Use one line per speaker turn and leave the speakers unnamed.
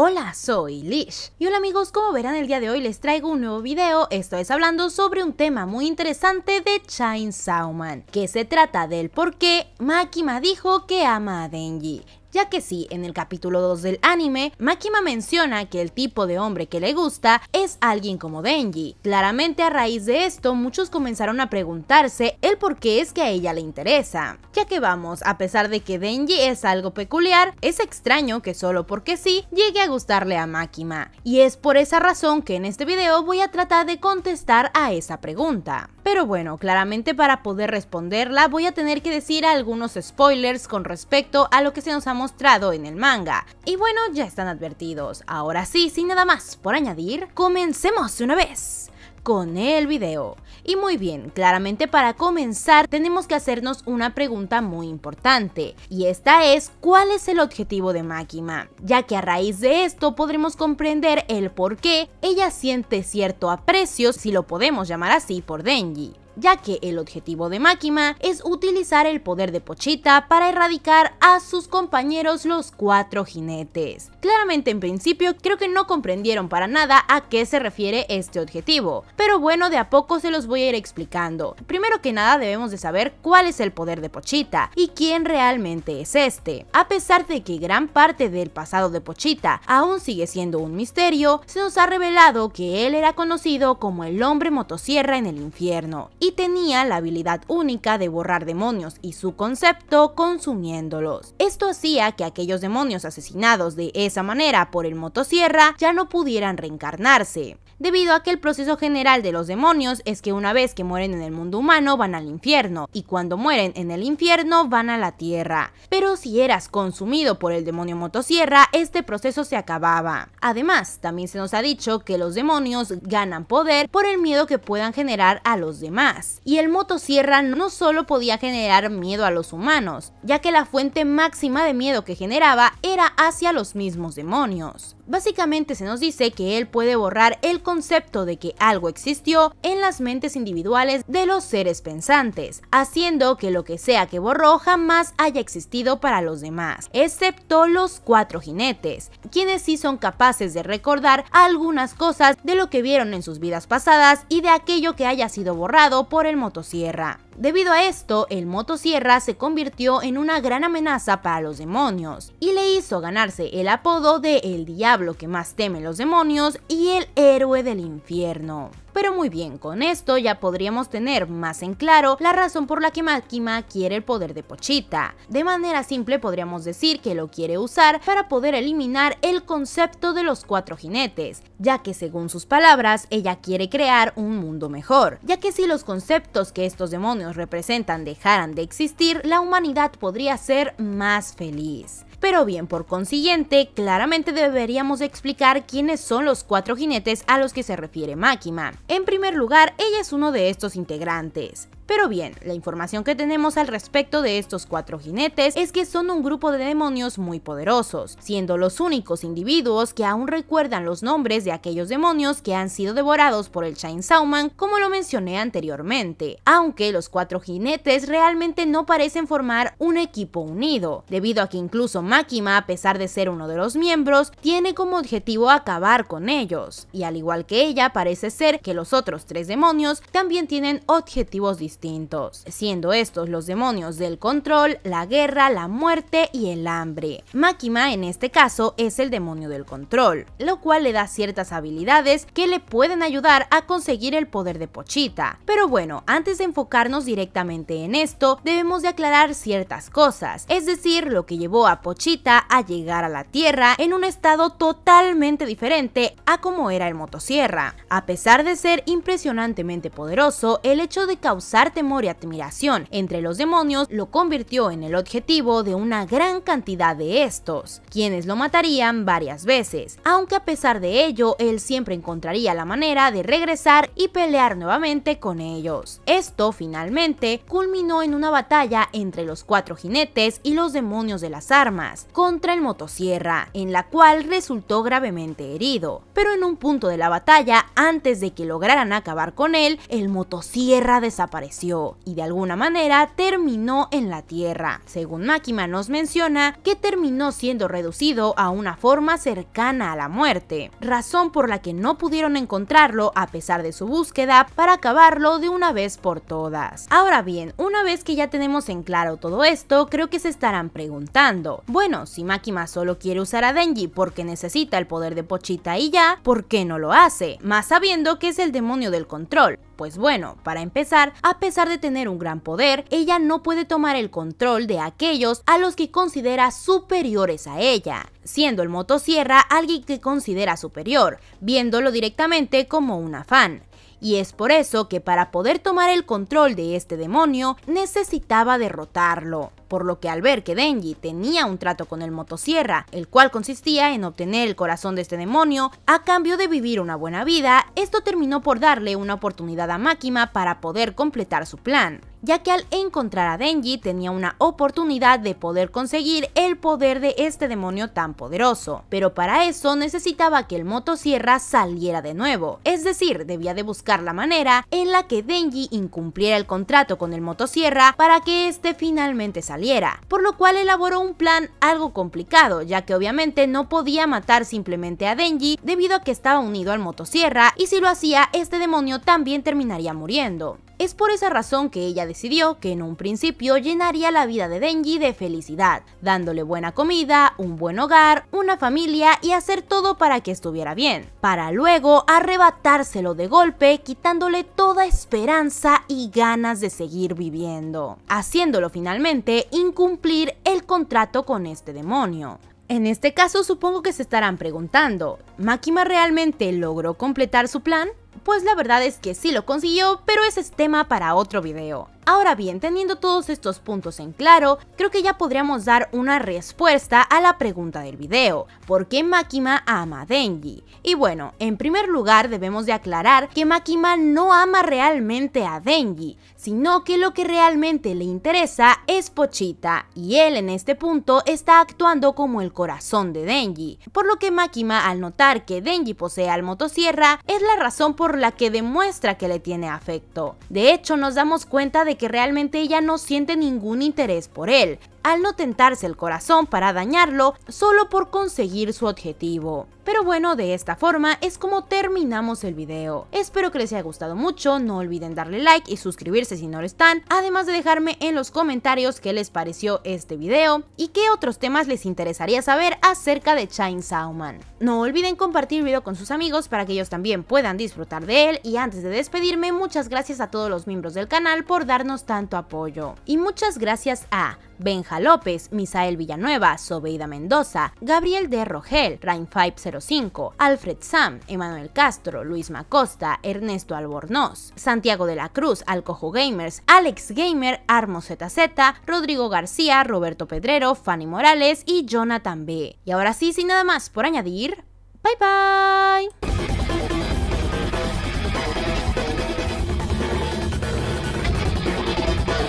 Hola, soy Lish. Y hola amigos, como verán el día de hoy les traigo un nuevo video, esto es hablando sobre un tema muy interesante de Chainsaw Man, que se trata del por qué Makima dijo que ama a Denji ya que sí, en el capítulo 2 del anime, Makima menciona que el tipo de hombre que le gusta es alguien como Denji. Claramente a raíz de esto, muchos comenzaron a preguntarse el por qué es que a ella le interesa. Ya que vamos, a pesar de que Denji es algo peculiar, es extraño que solo porque sí llegue a gustarle a Makima. Y es por esa razón que en este video voy a tratar de contestar a esa pregunta. Pero bueno, claramente para poder responderla voy a tener que decir algunos spoilers con respecto a lo que se nos ha mostrado en el manga. Y bueno, ya están advertidos. Ahora sí, sin nada más por añadir, comencemos de una vez con el video. Y muy bien, claramente para comenzar tenemos que hacernos una pregunta muy importante y esta es ¿cuál es el objetivo de Makima? Ya que a raíz de esto podremos comprender el por qué ella siente cierto aprecio, si lo podemos llamar así, por Denji ya que el objetivo de Makima es utilizar el poder de Pochita para erradicar a sus compañeros los cuatro jinetes. Claramente en principio creo que no comprendieron para nada a qué se refiere este objetivo, pero bueno de a poco se los voy a ir explicando. Primero que nada debemos de saber cuál es el poder de Pochita y quién realmente es este. A pesar de que gran parte del pasado de Pochita aún sigue siendo un misterio, se nos ha revelado que él era conocido como el hombre motosierra en el infierno y tenía la habilidad única de borrar demonios y su concepto consumiéndolos. Esto hacía que aquellos demonios asesinados de esa manera por el motosierra ya no pudieran reencarnarse debido a que el proceso general de los demonios es que una vez que mueren en el mundo humano van al infierno, y cuando mueren en el infierno van a la tierra. Pero si eras consumido por el demonio motosierra, este proceso se acababa. Además, también se nos ha dicho que los demonios ganan poder por el miedo que puedan generar a los demás. Y el motosierra no solo podía generar miedo a los humanos, ya que la fuente máxima de miedo que generaba era hacia los mismos demonios. Básicamente se nos dice que él puede borrar el concepto de que algo existió en las mentes individuales de los seres pensantes, haciendo que lo que sea que borró jamás haya existido para los demás, excepto los cuatro jinetes, quienes sí son capaces de recordar algunas cosas de lo que vieron en sus vidas pasadas y de aquello que haya sido borrado por el motosierra. Debido a esto, el motosierra se convirtió en una gran amenaza para los demonios y le hizo ganarse el apodo de el diablo que más teme los demonios y el héroe del infierno. Pero muy bien, con esto ya podríamos tener más en claro la razón por la que Máquima quiere el poder de Pochita. De manera simple podríamos decir que lo quiere usar para poder eliminar el concepto de los cuatro jinetes, ya que según sus palabras ella quiere crear un mundo mejor, ya que si los conceptos que estos demonios representan dejaran de existir, la humanidad podría ser más feliz. Pero bien, por consiguiente, claramente deberíamos explicar quiénes son los cuatro jinetes a los que se refiere Makima, En primer lugar, ella es uno de estos integrantes. Pero bien, la información que tenemos al respecto de estos cuatro jinetes es que son un grupo de demonios muy poderosos, siendo los únicos individuos que aún recuerdan los nombres de aquellos demonios que han sido devorados por el Shine Sauman, como lo mencioné anteriormente, aunque los cuatro jinetes realmente no parecen formar un equipo unido, debido a que incluso Makima, a pesar de ser uno de los miembros, tiene como objetivo acabar con ellos, y al igual que ella parece ser que los otros tres demonios también tienen objetivos distintos siendo estos los demonios del control, la guerra, la muerte y el hambre. Makima en este caso es el demonio del control, lo cual le da ciertas habilidades que le pueden ayudar a conseguir el poder de Pochita. Pero bueno, antes de enfocarnos directamente en esto, debemos de aclarar ciertas cosas, es decir, lo que llevó a Pochita a llegar a la Tierra en un estado totalmente diferente a como era el motosierra. A pesar de ser impresionantemente poderoso, el hecho de causar temor y admiración entre los demonios lo convirtió en el objetivo de una gran cantidad de estos, quienes lo matarían varias veces, aunque a pesar de ello él siempre encontraría la manera de regresar y pelear nuevamente con ellos. Esto finalmente culminó en una batalla entre los cuatro jinetes y los demonios de las armas contra el motosierra, en la cual resultó gravemente herido, pero en un punto de la batalla antes de que lograran acabar con él, el motosierra desapareció y de alguna manera terminó en la Tierra. Según Máquina nos menciona que terminó siendo reducido a una forma cercana a la muerte, razón por la que no pudieron encontrarlo a pesar de su búsqueda para acabarlo de una vez por todas. Ahora bien, una vez que ya tenemos en claro todo esto, creo que se estarán preguntando, bueno, si Máquina solo quiere usar a Denji porque necesita el poder de Pochita y ya, ¿por qué no lo hace? Más sabiendo que es el demonio del control, pues bueno, para empezar, a pesar de tener un gran poder, ella no puede tomar el control de aquellos a los que considera superiores a ella, siendo el motosierra alguien que considera superior, viéndolo directamente como un afán. Y es por eso que para poder tomar el control de este demonio necesitaba derrotarlo por lo que al ver que Denji tenía un trato con el motosierra, el cual consistía en obtener el corazón de este demonio a cambio de vivir una buena vida, esto terminó por darle una oportunidad a máquina para poder completar su plan ya que al encontrar a Denji tenía una oportunidad de poder conseguir el poder de este demonio tan poderoso, pero para eso necesitaba que el motosierra saliera de nuevo, es decir, debía de buscar la manera en la que Denji incumpliera el contrato con el motosierra para que este finalmente saliera, por lo cual elaboró un plan algo complicado, ya que obviamente no podía matar simplemente a Denji debido a que estaba unido al motosierra y si lo hacía este demonio también terminaría muriendo. Es por esa razón que ella decidió que en un principio llenaría la vida de Denji de felicidad, dándole buena comida, un buen hogar, una familia y hacer todo para que estuviera bien, para luego arrebatárselo de golpe quitándole toda esperanza y ganas de seguir viviendo, haciéndolo finalmente incumplir el contrato con este demonio. En este caso supongo que se estarán preguntando, ¿Makima realmente logró completar su plan? Pues la verdad es que sí lo consiguió, pero ese es tema para otro video. Ahora bien, teniendo todos estos puntos en claro, creo que ya podríamos dar una respuesta a la pregunta del video. ¿Por qué Makima ama a Denji? Y bueno, en primer lugar debemos de aclarar que Makima no ama realmente a Denji, sino que lo que realmente le interesa es Pochita, y él en este punto está actuando como el corazón de Denji. Por lo que Makima al notar que Denji posee al motosierra, es la razón por la que demuestra que le tiene afecto. De hecho, nos damos cuenta de que realmente ella no siente ningún interés por él al no tentarse el corazón para dañarlo solo por conseguir su objetivo. Pero bueno, de esta forma es como terminamos el video. Espero que les haya gustado mucho, no olviden darle like y suscribirse si no lo están, además de dejarme en los comentarios qué les pareció este video y qué otros temas les interesaría saber acerca de Chainsaw Man. No olviden compartir el video con sus amigos para que ellos también puedan disfrutar de él y antes de despedirme, muchas gracias a todos los miembros del canal por darnos tanto apoyo. Y muchas gracias a Benja López, Misael Villanueva, Sobeida Mendoza, Gabriel D. Rogel, Rain 505, Alfred Sam, Emanuel Castro, Luis Macosta, Ernesto Albornoz, Santiago de la Cruz, Alcojo Gamers, Alex Gamer, Armo ZZ, Rodrigo García, Roberto Pedrero, Fanny Morales y Jonathan B. Y ahora sí, sin nada más por añadir, bye bye.